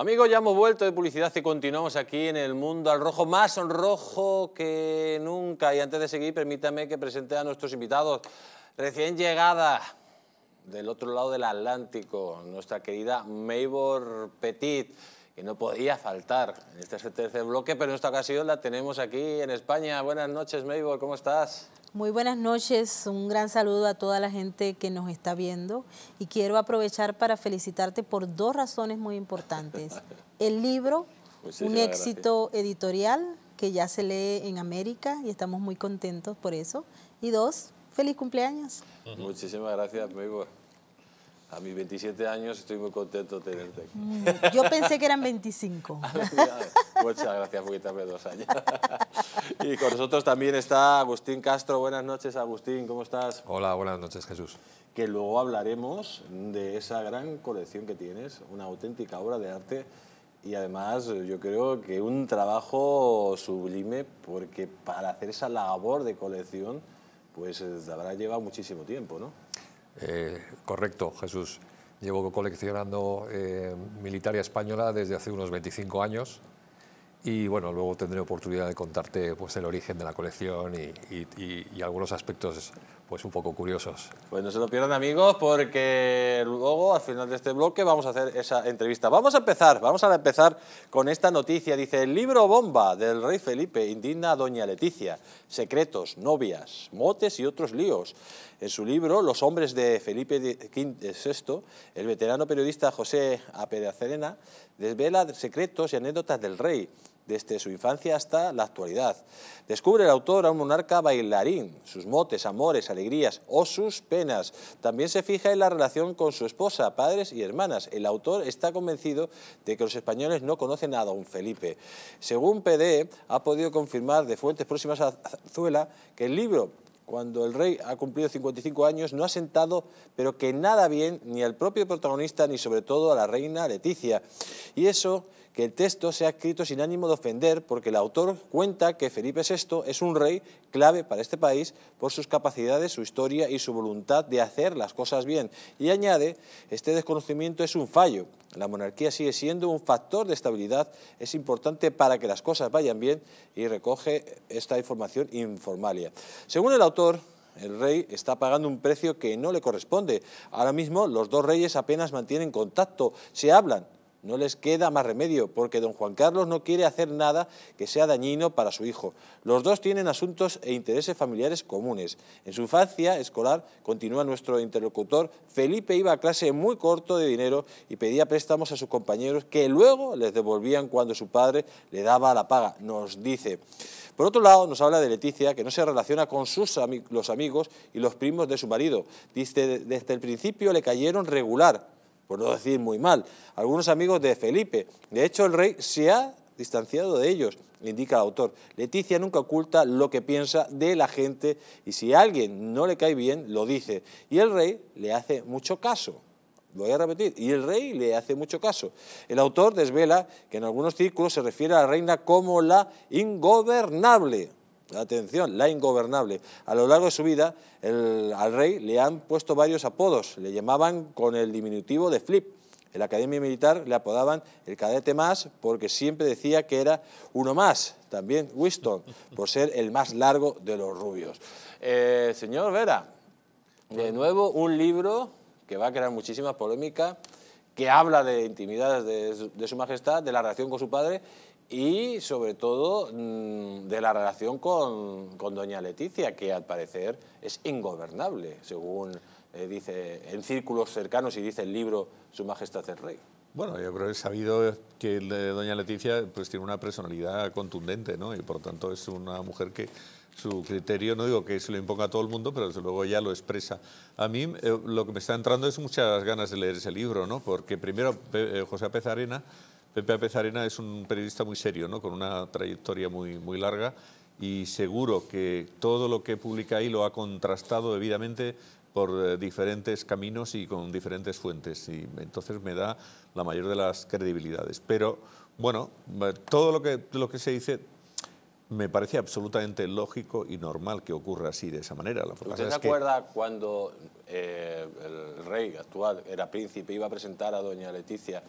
Amigos, ya hemos vuelto de publicidad y continuamos aquí en el mundo al rojo, más rojo que nunca. Y antes de seguir, permítame que presente a nuestros invitados recién llegada del otro lado del Atlántico, nuestra querida Maybor Petit, que no podía faltar en este tercer bloque, pero en esta ocasión la tenemos aquí en España. Buenas noches, Maybor, ¿cómo estás? Muy buenas noches, un gran saludo a toda la gente que nos está viendo y quiero aprovechar para felicitarte por dos razones muy importantes. El libro, pues un éxito editorial que ya se lee en América y estamos muy contentos por eso. Y dos, feliz cumpleaños. Muchísimas gracias, amigo. A mis 27 años estoy muy contento de tenerte aquí. Mm, yo pensé que eran 25. Muchas gracias porque también dos años. Y con nosotros también está Agustín Castro. Buenas noches, Agustín, ¿cómo estás? Hola, buenas noches, Jesús. Que luego hablaremos de esa gran colección que tienes, una auténtica obra de arte y además yo creo que un trabajo sublime porque para hacer esa labor de colección pues eh, habrá llevado muchísimo tiempo, ¿no? Eh, correcto, Jesús. Llevo coleccionando eh, militaria española desde hace unos 25 años y bueno, luego tendré oportunidad de contarte pues, el origen de la colección y, y, algunos aspectos pues, un poco curiosos. Pues no se lo pierdan amigos porque luego al final de este bloque vamos a hacer esa entrevista. Vamos a empezar, vamos a empezar con esta noticia. Dice, el libro bomba del rey Felipe indigna a doña Leticia. Secretos, novias, motes y otros líos. En su libro, Los hombres de Felipe VI, el veterano periodista José Apedacerena desvela secretos y anécdotas del rey desde su infancia hasta la actualidad. Descubre el autor a un monarca bailarín, sus motes, amores, alegrías o sus penas. También se fija en la relación con su esposa, padres y hermanas. El autor está convencido de que los españoles no conocen a don Felipe. Según PD, ha podido confirmar de fuentes próximas a Zuela que el libro cuando el rey ha cumplido 55 años, no ha sentado, pero que nada bien, ni al propio protagonista, ni sobre todo a la reina Leticia. Y eso el texto se ha escrito sin ánimo de ofender, porque el autor cuenta que Felipe VI es un rey clave para este país por sus capacidades, su historia y su voluntad de hacer las cosas bien. Y añade, este desconocimiento es un fallo. La monarquía sigue siendo un factor de estabilidad, es importante para que las cosas vayan bien y recoge esta información informalia. Según el autor, el rey está pagando un precio que no le corresponde. Ahora mismo los dos reyes apenas mantienen contacto, se hablan, no les queda más remedio, porque don Juan Carlos no quiere hacer nada que sea dañino para su hijo. Los dos tienen asuntos e intereses familiares comunes. En su infancia escolar, continúa nuestro interlocutor, Felipe iba a clase muy corto de dinero y pedía préstamos a sus compañeros que luego les devolvían cuando su padre le daba la paga, nos dice. Por otro lado, nos habla de Leticia, que no se relaciona con sus los amigos y los primos de su marido. Dice, desde el principio le cayeron regular por no decir muy mal, algunos amigos de Felipe. De hecho, el rey se ha distanciado de ellos, le indica el autor. Leticia nunca oculta lo que piensa de la gente y si a alguien no le cae bien, lo dice. Y el rey le hace mucho caso. Lo voy a repetir, y el rey le hace mucho caso. El autor desvela que en algunos círculos se refiere a la reina como la ingobernable, atención, la ingobernable. A lo largo de su vida, al rey le han puesto varios apodos. Le llamaban con el diminutivo de Flip. En la Academia Militar le apodaban el cadete más porque siempre decía que era uno más. También Winston, por ser el más largo de los rubios. Eh, señor Vera, de nuevo un libro que va a crear muchísima polémica, que habla de intimidades de, de su majestad, de la relación con su padre y sobre todo mm, de la relación con, con, doña Leticia, que al parecer es ingobernable, según eh, dice en círculos cercanos y dice el libro Su Majestad el Rey. Bueno, yo creo que es sabido que doña Leticia pues, tiene una personalidad contundente, ¿no? Y por tanto es una mujer que su criterio, no digo que se lo imponga a todo el mundo, pero desde luego ya lo expresa. A mí eh, lo que me está entrando es muchas ganas de leer ese libro, ¿no? Porque primero eh, José José Arena... Pepe Apezarena es un periodista muy serio, ¿no? con una trayectoria muy, muy larga y seguro que todo lo que publica ahí lo ha contrastado debidamente por eh, diferentes caminos y con diferentes fuentes. Y entonces me da la mayor de las credibilidades. Pero bueno, eh, todo lo que, lo que se dice me parece absolutamente lógico y normal que ocurra así, de esa manera. La ¿Usted se acuerda cuando eh, el rey actual era príncipe, iba a presentar a doña Leticia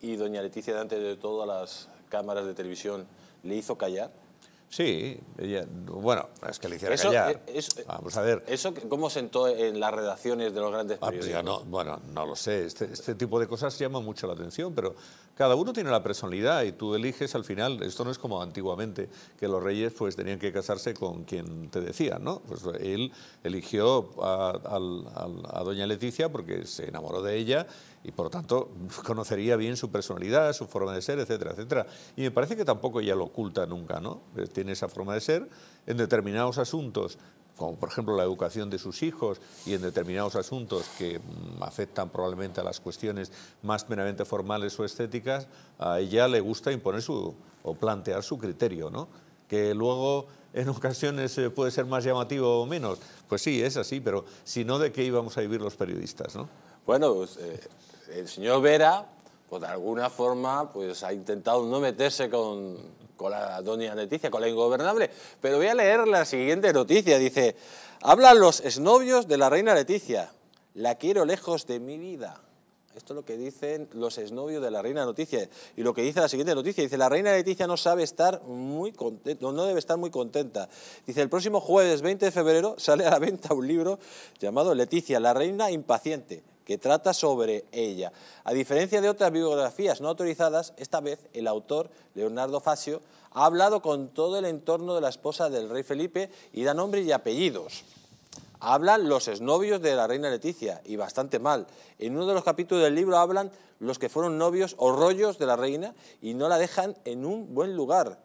y doña Leticia, delante de todas las cámaras de televisión, le hizo callar? Sí, ella, bueno, es que le hiciera callar. Eh, eh, Vamos a ver. ¿Eso cómo sentó en las redacciones de los grandes ah, pues periodistas? bueno, no lo sé. Este, este, tipo de cosas llama mucho la atención, pero cada uno tiene la personalidad y tú eliges al final. Esto no es como antiguamente, que los reyes pues tenían que casarse con quien te decía ¿no? Pues él eligió a, a doña Leticia porque se enamoró de ella y por lo tanto conocería bien su personalidad, su forma de ser, etcétera, etcétera. Y me parece que tampoco ella lo oculta nunca, ¿no? Eh, tiene esa forma de ser en determinados asuntos, como por ejemplo la educación de sus hijos y en determinados asuntos que mm, afectan probablemente a las cuestiones más meramente formales o estéticas, a ella le gusta imponer su o plantear su criterio, ¿no? Que luego en ocasiones eh, puede ser más llamativo o menos. Pues sí, es así, pero si no, ¿de qué íbamos a vivir los periodistas, no? Bueno, pues, eh, el señor Vera, pues de alguna forma, pues ha intentado no meterse con, la doña Leticia, con la ingobernable. Pero voy a leer la siguiente noticia. Dice, hablan los esnovios de la reina Leticia. La quiero lejos de mi vida. Esto es lo que dicen los esnovios de la reina Noticia. Y lo que dice la siguiente noticia, dice, la reina Leticia no sabe estar muy contenta, no debe estar muy contenta. Dice, el próximo jueves 20 de febrero sale a la venta un libro llamado Leticia, la reina impaciente que trata sobre ella. A diferencia de otras biografías no autorizadas, esta vez el autor, Leonardo Fasio ha hablado con todo el entorno de la esposa del rey Felipe y da nombres y apellidos. Hablan los exnovios de la reina Leticia, y bastante mal. En uno de los capítulos del libro hablan los que fueron novios o rollos de la reina y no la dejan en un buen lugar.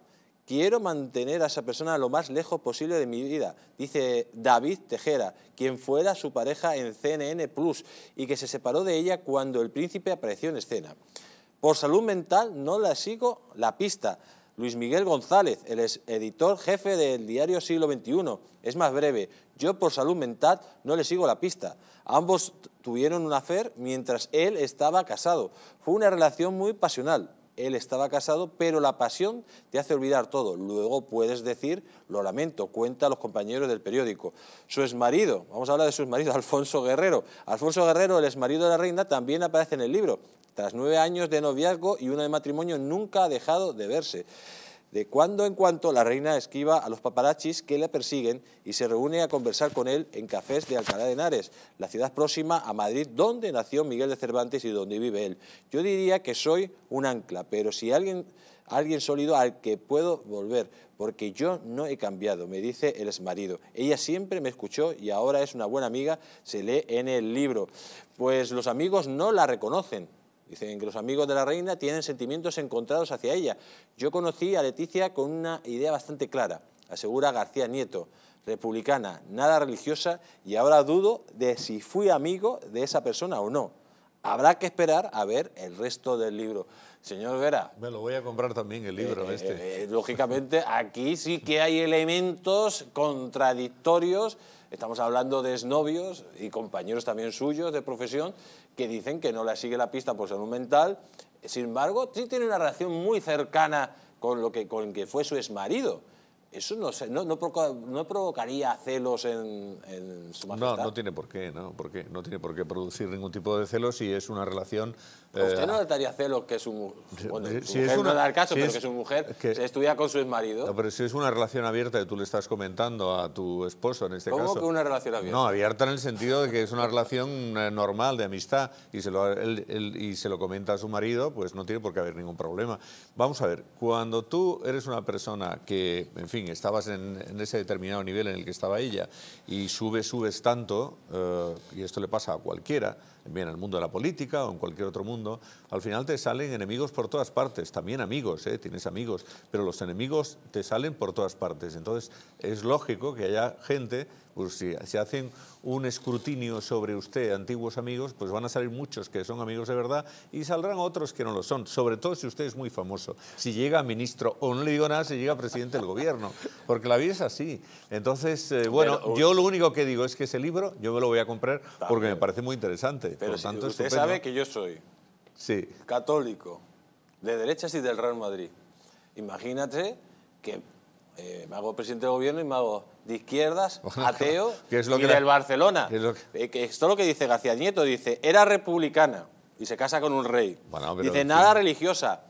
Quiero mantener a esa persona lo más lejos posible de mi vida, dice David Tejera, quien fuera su pareja en CNN Plus y que se separó de ella cuando el príncipe apareció en escena. Por salud mental no la sigo la pista. Luis Miguel González, el editor jefe del diario Siglo XXI, es más breve. Yo por salud mental no le sigo la pista. Ambos tuvieron una afer mientras él estaba casado. Fue una relación muy pasional él estaba casado, pero la pasión te hace olvidar todo. Luego puedes decir, lo lamento, cuenta a los compañeros del periódico. Su exmarido, vamos a hablar de su exmarido, Alfonso Guerrero. Alfonso Guerrero, el exmarido de la reina, también aparece en el libro. Tras nueve años de noviazgo y uno de matrimonio, nunca ha dejado de verse. De cuando en cuando la reina esquiva a los paparachis que la persiguen y se reúne a conversar con él en cafés de Alcalá de Henares, la ciudad próxima a Madrid donde nació Miguel de Cervantes y donde vive él. Yo diría que soy un ancla, pero si alguien, alguien sólido al que puedo volver, porque yo no he cambiado, me dice el exmarido. Ella siempre me escuchó y ahora es una buena amiga, se lee en el libro. Pues los amigos no la reconocen, Dicen que los amigos de la reina tienen sentimientos encontrados hacia ella. Yo conocí a Leticia con una idea bastante clara, asegura García Nieto, republicana, nada religiosa, y ahora dudo de si fui amigo de esa persona o no. Habrá que esperar a ver el resto del libro. Señor Vera. Me lo voy a comprar también el libro eh, eh, este. Eh, lógicamente, aquí sí que hay elementos contradictorios Estamos hablando de exnovios y compañeros también suyos de profesión que dicen que no la sigue la pista por un mental. Sin embargo, sí tiene una relación muy cercana con lo que, con que fue su exmarido. Eso no, no, no, provocaría celos en, su majestad. No, no tiene por qué, ¿no? porque No tiene por qué producir ningún tipo de celos si es una relación... ¿Usted eh, no daría celos que su, mujer, es una, caso, si es, que su mujer que, con su exmarido? No, pero si es una relación abierta y tú le estás comentando a tu esposo en este caso... ¿Cómo que una relación abierta? No, abierta en el sentido de que es una relación eh, normal de amistad y se, lo, y se lo comenta a su marido, pues no tiene por qué haber ningún problema. Vamos a ver, cuando tú eres una persona que, en fin, estabas en, ese determinado nivel en el que estaba ella y subes, subes tanto, eh, y esto le pasa a cualquiera, en el mundo de la política o en cualquier otro mundo, al final te salen enemigos por todas partes, también amigos, ¿eh? tienes amigos, pero los enemigos te salen por todas partes. Entonces es lógico que haya gente, pues, si hacen un escrutinio sobre usted, antiguos amigos, pues van a salir muchos que son amigos de verdad y saldrán otros que no lo son, sobre todo si usted es muy famoso. Si llega ministro, o no le digo nada, si llega presidente del gobierno, porque la vida es así. Entonces, eh, bueno, yo lo único que digo es que ese libro yo me lo voy a comprar porque me parece muy interesante. Pero si usted sabe que yo soy sí. católico, de derechas y del Real Madrid. Imagínate que eh, me hago presidente del gobierno y me hago de izquierdas, ateo y del Barcelona. esto es lo que dice García Nieto, dice, era republicana y se casa con un rey. dice, nada religiosa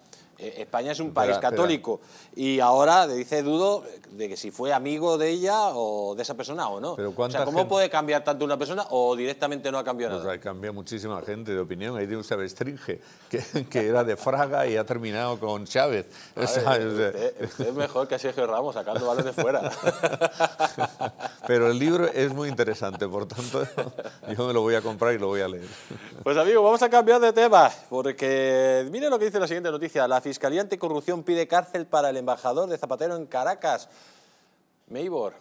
España es un país católico y ahora dice dudo de que si fue amigo de ella o de esa persona o no. o sea, ¿cómo puede cambiar tanto una persona o directamente no ha cambiado pues nada? Cambia muchísima gente de opinión. Hay de un Bestringe, que, que era de Fraga y ha terminado con Chávez. usted, es mejor que Sergio Ramos sacando balones de fuera. Pero el libro es muy interesante, por tanto, yo me lo voy a comprar y lo voy a leer. Pues amigo, vamos a cambiar de tema, porque mire lo que dice la siguiente noticia. La Fiscalía Anticorrupción pide cárcel para el embajador de Zapatero en Caracas. Meibor,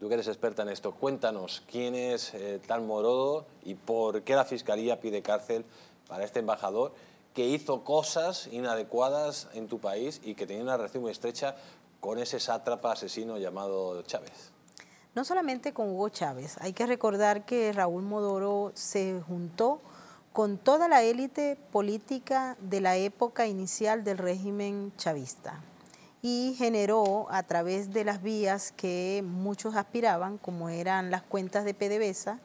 tú que eres experta en esto, cuéntanos quién es eh, tal Morodo y por qué la Fiscalía pide cárcel para este embajador que hizo cosas inadecuadas en tu país y que tenía una relación muy estrecha con ese sátrapa asesino llamado Chávez. No solamente con Hugo Chávez, hay que recordar que Raúl Modoro se juntó con toda la élite política de la época inicial del régimen chavista y generó a través de las vías que muchos aspiraban, como eran las cuentas de PDVSA,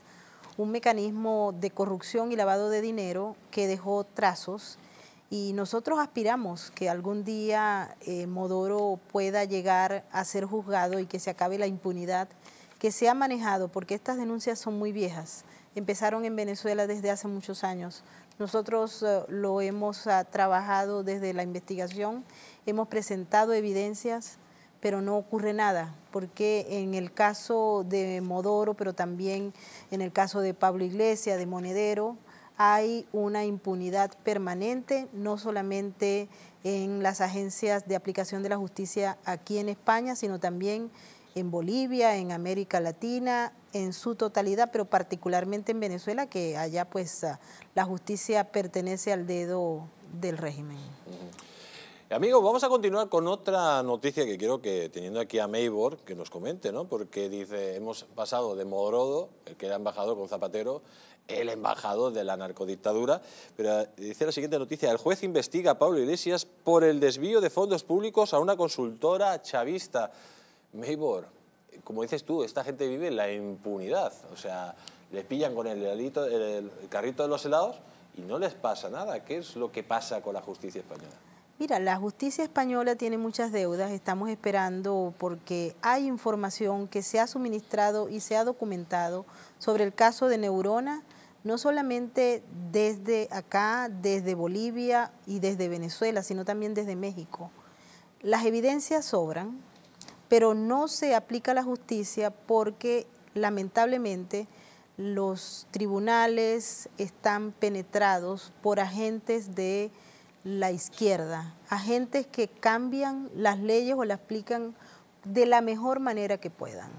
un mecanismo de corrupción y lavado de dinero que dejó trazos y nosotros aspiramos que algún día eh, Modoro pueda llegar a ser juzgado y que se acabe la impunidad que se ha manejado, porque estas denuncias son muy viejas empezaron en Venezuela desde hace muchos años. Nosotros eh, lo hemos ah, trabajado desde la investigación, hemos presentado evidencias, pero no ocurre nada, porque en el caso de Modoro, pero también en el caso de Pablo Iglesias, de Monedero, hay una impunidad permanente, no solamente en las agencias de aplicación de la justicia aquí en España, sino también en Bolivia, en América Latina, en su totalidad, pero particularmente en Venezuela, que allá pues ah, la justicia pertenece al dedo del régimen. Mm. Amigos, vamos a continuar con otra noticia que quiero que, teniendo aquí a Maybor, que nos comente, ¿no? Porque dice, hemos pasado de Morodo, el que era embajador con Zapatero, el embajador de la narcodictadura, pero ah, dice la siguiente noticia, el juez investiga a Pablo Iglesias por el desvío de fondos públicos a una consultora chavista. Maybor, como dices tú, esta gente vive la impunidad. O sea, les pillan con el, el carrito de los helados y no les pasa nada. ¿Qué es lo que pasa con la justicia española? Mira, la justicia española tiene muchas deudas, estamos esperando porque hay información que se ha suministrado y se ha documentado sobre el caso de Neurona, no solamente desde acá, desde Bolivia y desde Venezuela, sino también desde México. Las evidencias sobran, pero no se aplica la justicia porque lamentablemente los tribunales están penetrados por agentes de la izquierda, agentes que cambian las leyes o las aplican de la mejor manera que puedan.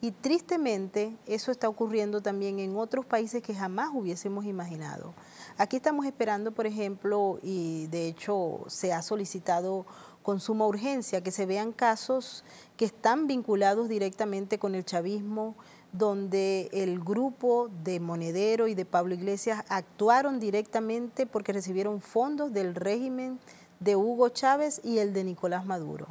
Y tristemente eso está ocurriendo también en otros países que jamás hubiésemos imaginado. Aquí estamos esperando, por ejemplo, y de hecho se ha solicitado con suma urgencia que se vean casos que están vinculados directamente con el chavismo, donde el grupo de Monedero y de Pablo Iglesias actuaron directamente porque recibieron fondos del régimen de Hugo Chávez y el de Nicolás Maduro.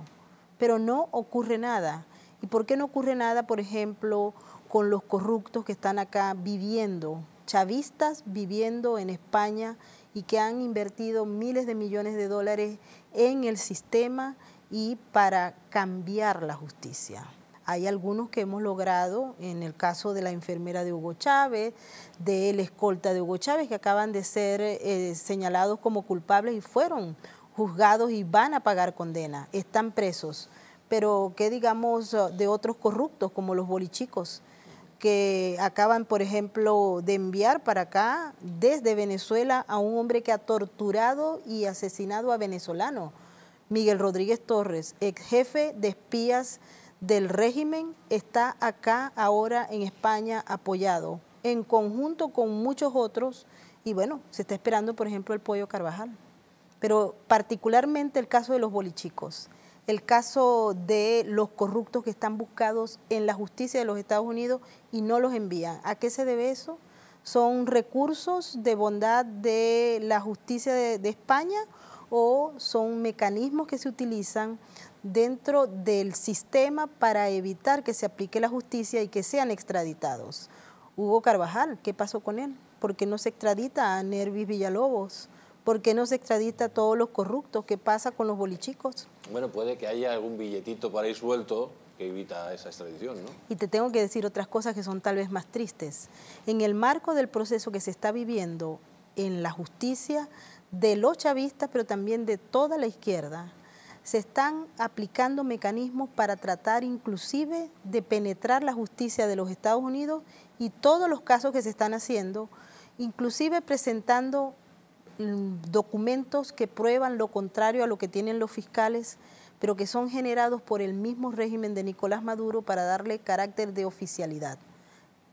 Pero no ocurre nada. ¿Y por qué no ocurre nada, por ejemplo, con los corruptos que están acá viviendo chavistas viviendo en España y que han invertido miles de millones de dólares en el sistema y para cambiar la justicia. Hay algunos que hemos logrado, en el caso de la enfermera de Hugo Chávez, de del escolta de Hugo Chávez, que acaban de ser eh, señalados como culpables y fueron juzgados y van a pagar condena, están presos. Pero qué digamos de otros corruptos como los bolichicos, que acaban, por ejemplo, de enviar para acá desde Venezuela a un hombre que ha torturado y asesinado a venezolanos, Miguel Rodríguez Torres, ex jefe de espías del régimen, está acá ahora en España apoyado, en conjunto con muchos otros, y bueno, se está esperando, por ejemplo, el Pollo Carvajal, pero particularmente el caso de los bolichicos el caso de los corruptos que están buscados en la justicia de los Estados Unidos y no los envían. ¿A qué se debe eso? ¿Son recursos de bondad de la justicia de, España o son mecanismos que se utilizan dentro del sistema para evitar que se aplique la justicia y que sean extraditados? Hugo Carvajal, ¿qué pasó con él? ¿Por qué no se extradita a Nervis Villalobos? ¿Por qué no se extradita a todos los corruptos? ¿Qué pasa con los bolichicos? Bueno, puede que haya algún billetito para ir suelto que evita esa extradición, ¿no? Y te tengo que decir otras cosas que son tal vez más tristes. En el marco del proceso que se está viviendo en la justicia de los chavistas, pero también de toda la izquierda, se están aplicando mecanismos para tratar inclusive de penetrar la justicia de los Estados Unidos y todos los casos que se están haciendo, inclusive presentando Mm, documentos que prueban lo contrario a lo que tienen los fiscales, pero que son generados por el mismo régimen de Nicolás Maduro para darle carácter de oficialidad.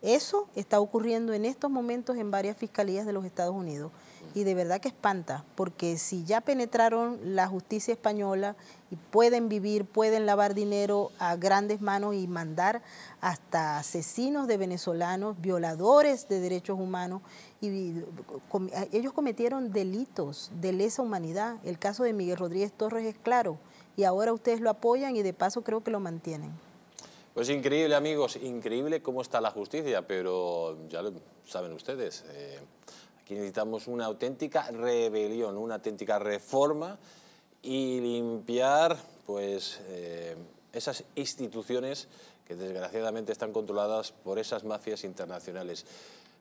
Eso está ocurriendo en estos momentos en varias fiscalías de los Estados Unidos y de verdad que espanta, porque si ya penetraron la justicia española y pueden vivir, pueden lavar dinero a grandes manos y mandar hasta asesinos de venezolanos, violadores de derechos humanos, y ellos cometieron delitos de lesa humanidad. El caso de Miguel Rodríguez Torres es claro, y ahora ustedes lo apoyan y de paso creo que lo mantienen. Pues increíble, amigos, increíble cómo está la justicia, pero ya lo saben ustedes, eh, aquí necesitamos una auténtica rebelión, una auténtica reforma y limpiar pues, eh, esas instituciones que desgraciadamente están controladas por esas mafias internacionales.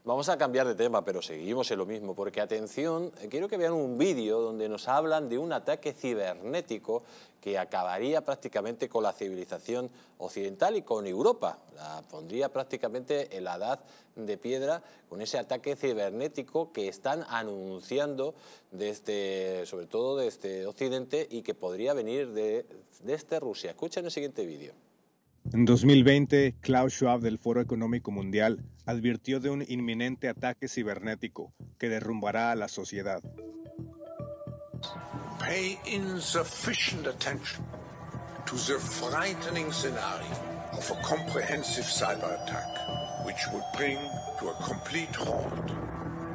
Vamos a cambiar de tema, pero seguimos en lo mismo, porque atención, eh, quiero que vean un vídeo donde nos hablan de un ataque cibernético que acabaría prácticamente con la civilización occidental y con Europa. La pondría prácticamente en la edad de piedra con ese ataque cibernético que están anunciando desde, este, sobre todo desde este Occidente y que podría venir de, desde Rusia. Escuchen el siguiente vídeo. En 2020, Klaus Schwab del Foro Económico Mundial advirtió de un inminente ataque cibernético que derrumbará a la sociedad. Pay insufficient attention to the frightening scenario of a comprehensive cyber attack, which would bring to a complete halt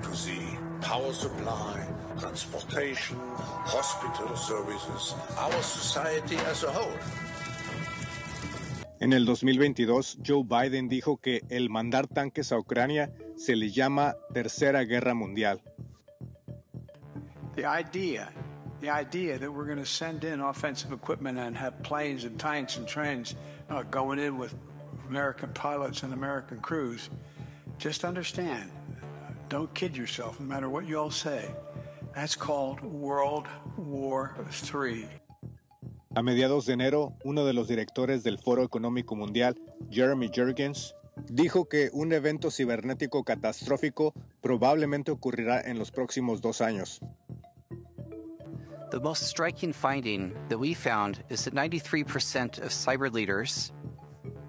to the power supply, transportation, hospital services, our society as a whole. En el 2022, Joe Biden dijo que el mandar tanques a Ucrania se le llama Tercera Guerra Mundial. The idea, the idea that we're going to send in offensive equipment and have planes and tanks and trains uh, going in with American pilots and American crews, just understand, don't kid yourself, no matter what you all say, that's called World War III. A mediados de enero, uno de los directores del Foro Económico Mundial, Jeremy Jurgens, dijo que un evento cibernético catastrófico probablemente ocurrirá en los próximos dos años. The most striking finding that we found is that 93% of cyber leaders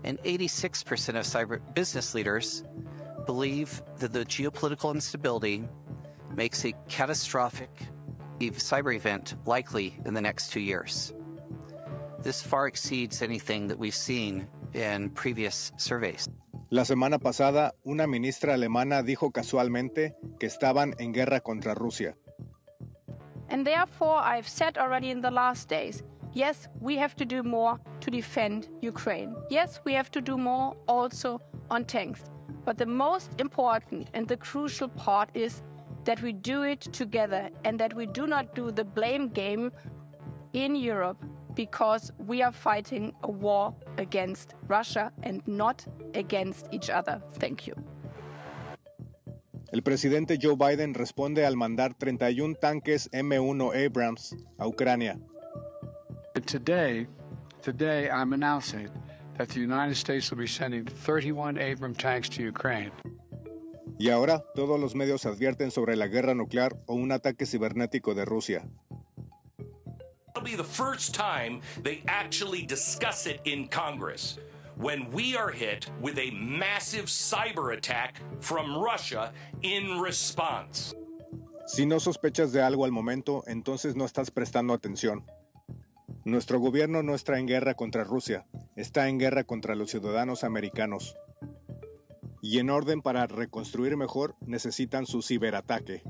and 86% of cyber business leaders believe that the geopolitical instability makes a catastrophic cyber event likely in the next two years. This far exceeds anything that we've seen in previous surveys. La semana pasada, una ministra alemana dijo casualmente que estaban en guerra contra Rusia. And therefore, I've said already in the last days, yes, we have to do more to defend Ukraine. Yes, we have to do more also on tanks. But the most important and the crucial part is that we do it together and that we do not do the blame game in Europe because we are fighting a war against Russia and not against each other. Thank you. El presidente Joe Biden responde al mandar 31 tanques M1 Abrams a Ucrania. Today, today I'm announcing that the United States will be sending 31 Abrams tanks to Ukraine. Y ahora todos los medios advierten sobre la guerra nuclear o un ataque cibernético de Rusia. Si no sospechas de algo al momento, entonces no estás prestando atención. Nuestro gobierno no está en guerra contra Rusia, está en guerra contra los ciudadanos americanos. Y en orden para reconstruir mejor, necesitan su ciberataque.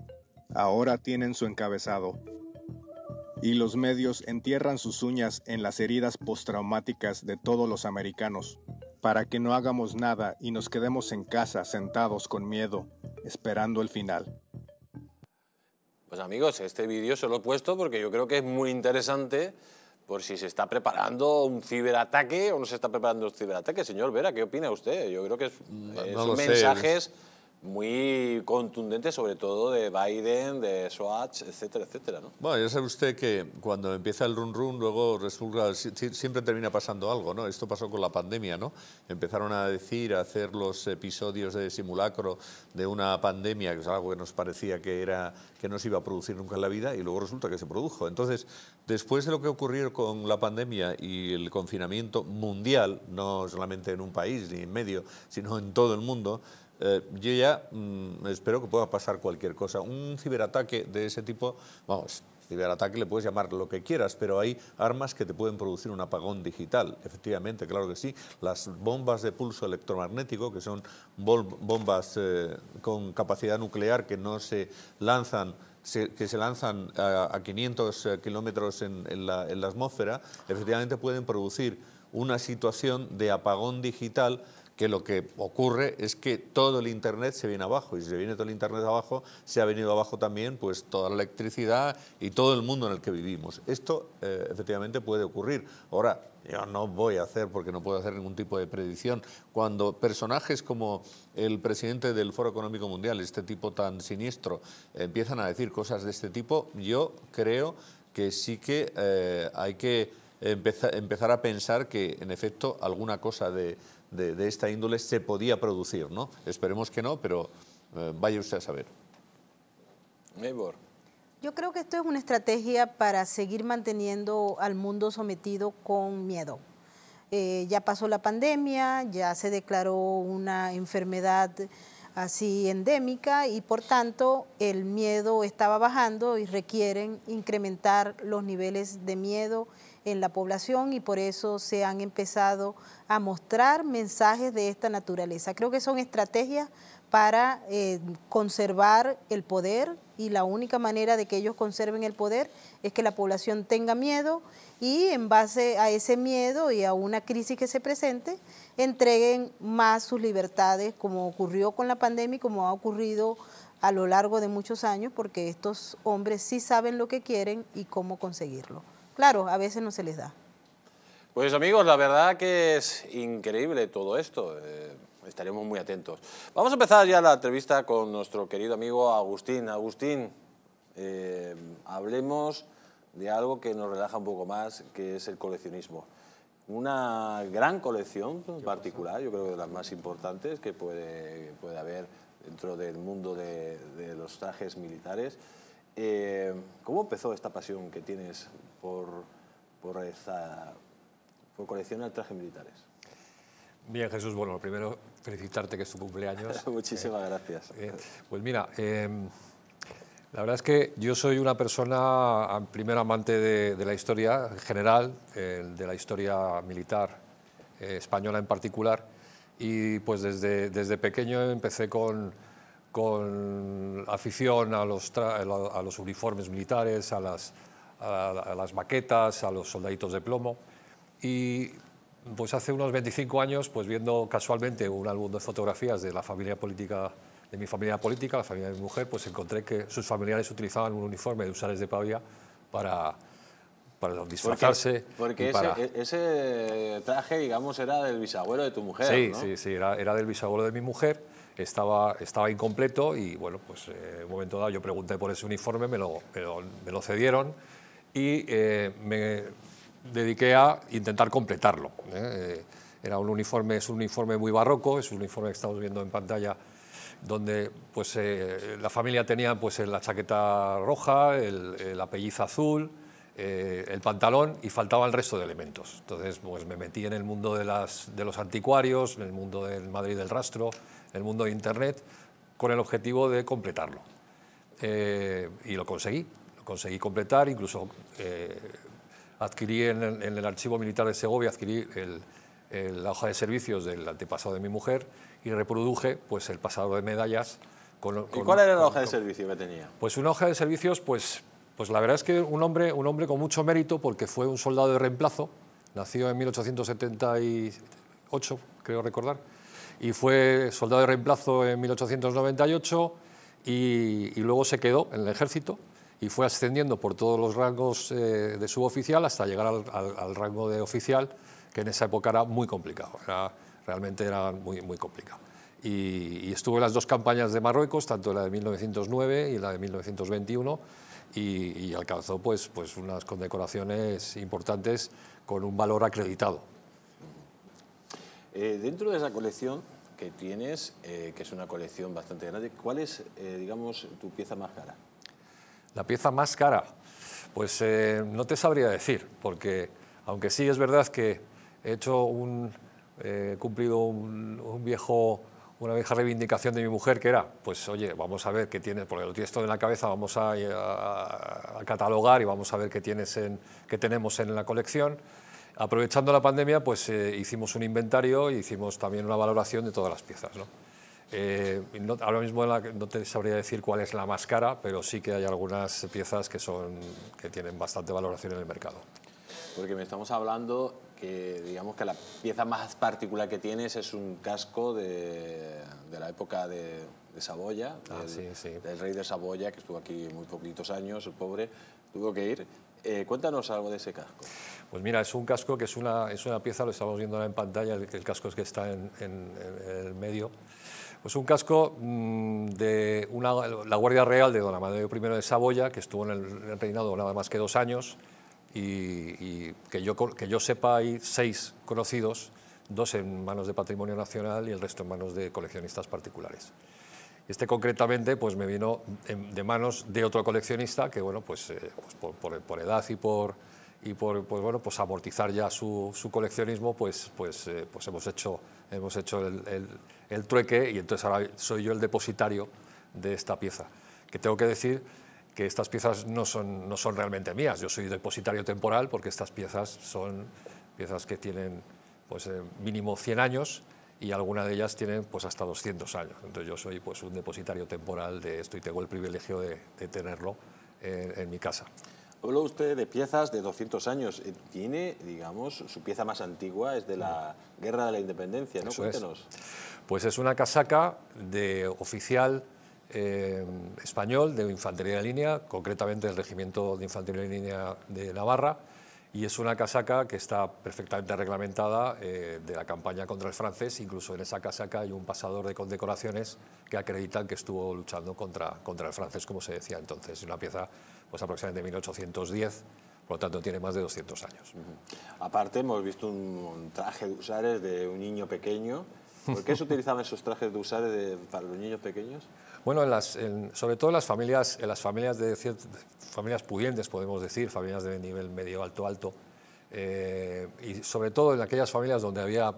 Ahora tienen su encabezado y los medios entierran sus uñas en las heridas postraumáticas de todos los americanos, para que no hagamos nada y nos quedemos en casa sentados con miedo, esperando el final. Pues amigos, este vídeo se lo he puesto porque yo creo que es muy interesante por si se está preparando un ciberataque o no se está preparando un ciberataque. Señor Vera, ¿qué opina usted? Yo creo que es, mensajes muy contundente, sobre todo de Biden, de Swatch, etcétera, etcétera. ¿no? Bueno, ya sabe usted que cuando empieza el run run, luego resulta, siempre termina pasando algo, ¿no? Esto pasó con la pandemia, ¿no? Empezaron a decir, a hacer los episodios de simulacro de una pandemia, que es algo que nos parecía que, era, que no se iba a producir nunca en la vida, y luego resulta que se produjo. Entonces, después de lo que ocurrió con la pandemia y el confinamiento mundial, no solamente en un país ni en medio, sino en todo el mundo, eh, yo ya mm, espero que pueda pasar cualquier cosa. Un ciberataque de ese tipo, vamos, ciberataque le puedes llamar lo que quieras, pero hay armas que te pueden producir un apagón digital. Efectivamente, claro que sí. Las bombas de pulso electromagnético, que son bombas eh, con capacidad nuclear que no se lanzan que se lanzan a, 500 eh, kilómetros en la atmósfera, efectivamente pueden producir una situación de apagón digital que lo que ocurre es que todo el Internet se viene abajo y si se viene todo el Internet abajo, se ha venido abajo también pues, toda la electricidad y todo el mundo en el que vivimos. Esto eh, efectivamente puede ocurrir. Ahora, yo no voy a hacer, porque no puedo hacer ningún tipo de predicción, cuando personajes como el presidente del Foro Económico Mundial, este tipo tan siniestro, empiezan a decir cosas de este tipo, yo creo que sí que eh, hay que empezar a pensar que, en efecto, alguna cosa de de, esta índole se podía producir, ¿no? Esperemos que no, pero eh, vaya usted a saber. Yo creo que esto es una estrategia para seguir manteniendo al mundo sometido con miedo. Eh, ya pasó la pandemia, ya se declaró una enfermedad así endémica y por tanto el miedo estaba bajando y requieren incrementar los niveles de miedo en la población y por eso se han empezado a mostrar mensajes de esta naturaleza. Creo que son estrategias para eh, conservar el poder y la única manera de que ellos conserven el poder es que la población tenga miedo y en base a ese miedo y a una crisis que se presente, entreguen más sus libertades como ocurrió con la pandemia y como ha ocurrido a lo largo de muchos años, porque estos hombres sí saben lo que quieren y cómo conseguirlo claro, a veces no se les da. Pues amigos, la verdad que es increíble todo esto. Eh, estaremos muy atentos. Vamos a empezar ya la entrevista con nuestro querido amigo Agustín. Agustín, eh, hablemos de algo que nos relaja un poco más, que es el coleccionismo. Una gran colección particular, yo creo que de las más importantes que puede, puede haber dentro del mundo de, los trajes militares. Eh, ¿Cómo empezó esta pasión que tienes por, por, esa, por coleccionar trajes militares. Bien, Jesús, bueno, primero, felicitarte que es tu cumpleaños. Muchísimas gracias. Eh, eh, pues mira, em, la verdad es que yo soy una persona, primer amante de, la historia en general, de la historia militar eh, española en particular, y pues desde, desde pequeño empecé con, con afición a los, a los uniformes militares, a las, a, las maquetas, a los soldaditos de plomo. Y pues hace unos 25 años, pues viendo casualmente un álbum de fotografías de la familia política, de mi familia política, la familia de mi mujer, pues encontré que sus familiares utilizaban un uniforme de Usares de Pavía para, para disfrazarse. Porque, e, Ese, traje, digamos, era del bisabuelo de tu mujer, Sí, sí, sí, era, era, del bisabuelo de mi mujer, estaba, estaba incompleto y, bueno, pues eh, en un momento dado yo pregunté por ese uniforme, me lo, me lo cedieron y eh, me dediqué a intentar completarlo. ¿eh? Eh, era un uniforme, es un uniforme muy barroco, es un uniforme que estamos viendo en pantalla donde pues, la familia tenía pues, la chaqueta roja, el, la pelliza azul, el pantalón y faltaba el resto de elementos. Entonces pues, me metí en el mundo de, las, de los anticuarios, en el mundo del Madrid del rastro, en el mundo de Internet, con el objetivo de completarlo. y lo conseguí conseguí completar, incluso eh, adquirí en el, archivo militar de Segovia, adquirí la hoja de servicios del antepasado de mi mujer y reproduje pues, el pasado de medallas. ¿Y cuál era la hoja de servicio que tenía? Pues una hoja de servicios, pues, pues la verdad es que un hombre, un hombre con mucho mérito porque fue un soldado de reemplazo, nació en 1878, creo recordar, y fue soldado de reemplazo en 1898 y luego se quedó en el ejército y fue ascendiendo por todos los rangos eh, de suboficial hasta llegar al, rango de oficial, que en esa época era muy complicado, realmente era muy, muy complicado. Y, y, estuve en las dos campañas de Marruecos, tanto la de 1909 y la de 1921, y, alcanzó pues, pues unas condecoraciones importantes con un valor acreditado. Eh, dentro de esa colección que tienes, eh, que es una colección bastante grande, ¿cuál es, digamos, tu pieza más cara? La pieza más cara, pues eh, no te sabría decir, porque aunque sí es verdad que he hecho un, eh, cumplido un, viejo una vieja reivindicación de mi mujer que era, pues oye, vamos a ver qué tienes, porque lo tienes todo en la cabeza, vamos a, catalogar y vamos a ver qué, tienes en, qué tenemos en la colección. Aprovechando la pandemia, pues eh, hicimos un inventario y hicimos también una valoración de todas las piezas. ¿no? Eh, ahora mismo no te sabría decir cuál es la más cara, pero sí que hay algunas piezas que, son, que tienen bastante valoración en el mercado. Porque me estamos hablando que digamos que la pieza más particular que tienes es un casco de, la época de, de Saboya, ah, del, rey de Saboya, que estuvo aquí muy poquitos años, el pobre, tuvo que ir. Eh, cuéntanos algo de ese casco. Pues mira, es un casco que es una, es una pieza, lo estamos viendo ahora en pantalla, el, casco es que está en el medio, pues un casco mm, de la Guardia Real de Don Amadeo I de Saboya, que estuvo en el reinado nada más que dos años, y, que, yo, que yo sepa hay seis conocidos, dos en manos de Patrimonio Nacional y el resto en manos de coleccionistas particulares. Este concretamente pues me vino de manos de otro coleccionista que, bueno, pues, eh, pues por, edad y por, y por pues bueno pues amortizar ya su, su coleccionismo pues pues eh, pues hemos hecho hemos hecho el, el, trueque y entonces ahora soy yo el depositario de esta pieza que tengo que decir que estas piezas no son no son realmente mías yo soy depositario temporal porque estas piezas son piezas que tienen pues eh, mínimo 100 años y algunas de ellas tienen pues hasta 200 años entonces yo soy pues un depositario temporal de esto y tengo el privilegio de, tenerlo en, en mi casa. Habló usted de piezas de 200 años. Eh, tiene, digamos, su pieza más antigua es de la Guerra de la Independencia, ¿no? Cuéntenos. Pues es una casaca de oficial eh, español de infantería de línea, concretamente del Regimiento de Infantería de Línea de Navarra, y es una casaca que está perfectamente reglamentada eh, de la campaña contra el francés, incluso en esa casaca hay un pasador de condecoraciones que acreditan que estuvo luchando contra, contra el francés, como se decía entonces, es una pieza pues aproximadamente 1810, por lo tanto tiene más de 200 años. Aparte hemos visto un traje de usares de un niño pequeño, ¿Por qué se utilizaban esos trajes de usares para los niños pequeños? Bueno, sobre todo en las familias, en las familias de familias pudientes, podemos decir, familias de nivel medio, alto, alto, eh, y sobre todo en aquellas familias donde había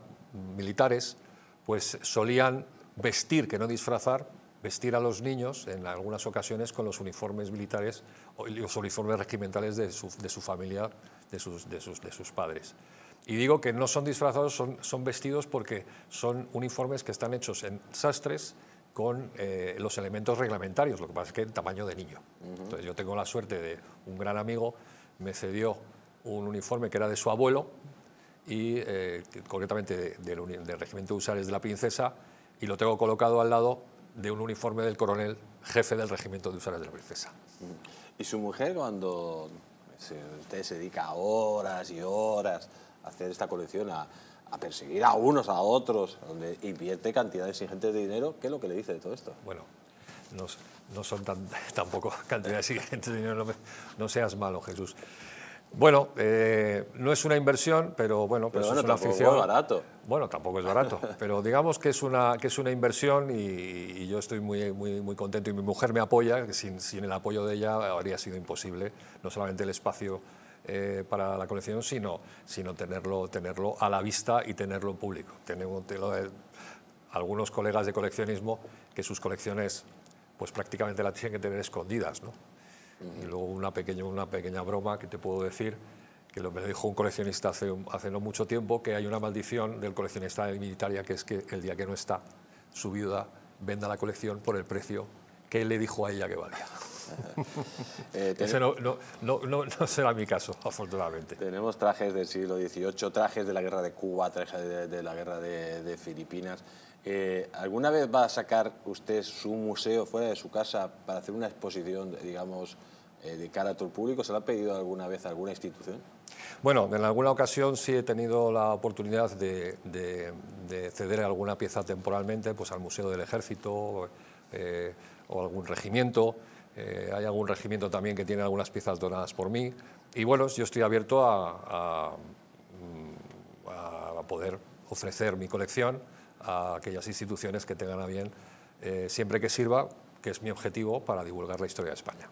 militares, pues solían vestir, que no disfrazar, vestir a los niños en algunas ocasiones con los uniformes militares o los uniformes regimentales de su, familia, de sus, sus, de sus, padres. Y digo que no son disfrazados, son, son vestidos porque son uniformes que están hechos en sastres con eh, los elementos reglamentarios, lo que pasa es que el tamaño de niño. Entonces yo tengo la suerte de un gran amigo me cedió un uniforme que era de su abuelo y eh, concretamente del, del regimiento de usares de la princesa y lo tengo colocado al lado de un uniforme del coronel jefe del regimiento de usuarios de la princesa. ¿Y su mujer cuando usted se dedica horas y horas a hacer esta colección, a, perseguir a unos, a otros, donde invierte cantidades ingentes de dinero, ¿qué es lo que le dice de todo esto? Bueno, no, son tan, tampoco cantidades ingentes de dinero, no seas malo, Jesús. Bueno, eh, no es una inversión, pero bueno, pues es una Es barato. Bueno, tampoco es barato, pero digamos que es una, que es una inversión y, yo estoy muy, muy, contento y mi mujer me apoya, que sin, sin, el apoyo de ella habría sido imposible, no solamente el espacio eh, para la colección, sino, tenerlo, tenerlo a la vista y tenerlo público. Tenemos algunos colegas de coleccionismo que sus colecciones pues prácticamente las tienen que tener escondidas, ¿no? Y luego una pequeña, una pequeña broma que te puedo decir, que lo me dijo un coleccionista hace, hace no mucho tiempo, que hay una maldición del coleccionista de militaria, que es que el día que no está, su viuda venda la colección por el precio que él le dijo a ella que valía. Eh, Ese no, no, no, será mi caso, afortunadamente. Tenemos trajes del siglo XVIII, trajes de la guerra de Cuba, trajes de, la guerra de, Filipinas. Eh, ¿Alguna vez va a sacar usted su museo fuera de su casa para hacer una exposición, digamos, eh, de cara a todo público? ¿Se lo ha pedido alguna vez a alguna institución? Bueno, en alguna ocasión sí he tenido la oportunidad de, ceder alguna pieza temporalmente pues, al Museo del Ejército eh, o algún regimiento. Eh, hay algún regimiento también que tiene algunas piezas donadas por mí. Y bueno, yo estoy abierto a, mm, poder ofrecer mi colección a aquellas instituciones que tengan a bien, siempre que sirva, que es mi objetivo, para divulgar la historia de España.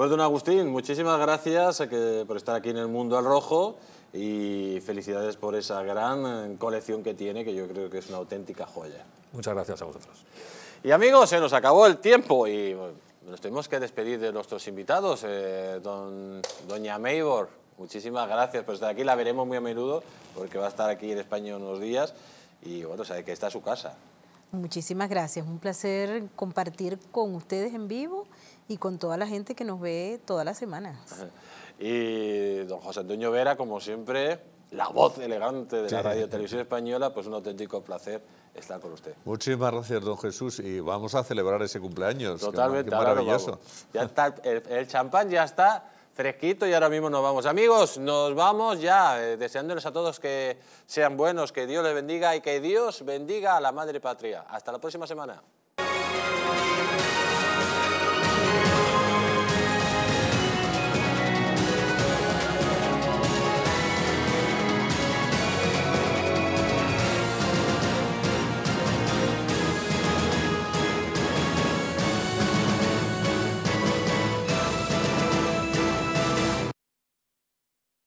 Pues don Agustín, muchísimas gracias eh, por estar aquí en el Mundo al Rojo y felicidades por esa gran eh, colección que tiene, que yo creo que es una auténtica joya. Muchas gracias a vosotros. Y amigos, se nos acabó el tiempo y nos tenemos que despedir de nuestros invitados. Eh, don, doña Maybor, muchísimas gracias por estar aquí. La veremos muy a menudo porque va a estar aquí en España unos días y bueno, sabe que está en su casa. Muchísimas gracias. Un placer compartir con ustedes en vivo y con toda la gente que nos ve todas las semanas. Y don José Antonio Vera, como siempre, la voz elegante de la Radio Televisión Española, pues un auténtico placer estar con usted. Muchísimas gracias, don Jesús, y vamos a celebrar ese cumpleaños. Totalmente, maravilloso. el, champán ya está fresquito y ahora mismo nos vamos. Amigos, nos vamos ya, eh, deseándoles a todos que sean buenos, que Dios les bendiga y que Dios bendiga a la Madre Patria. Hasta la próxima semana.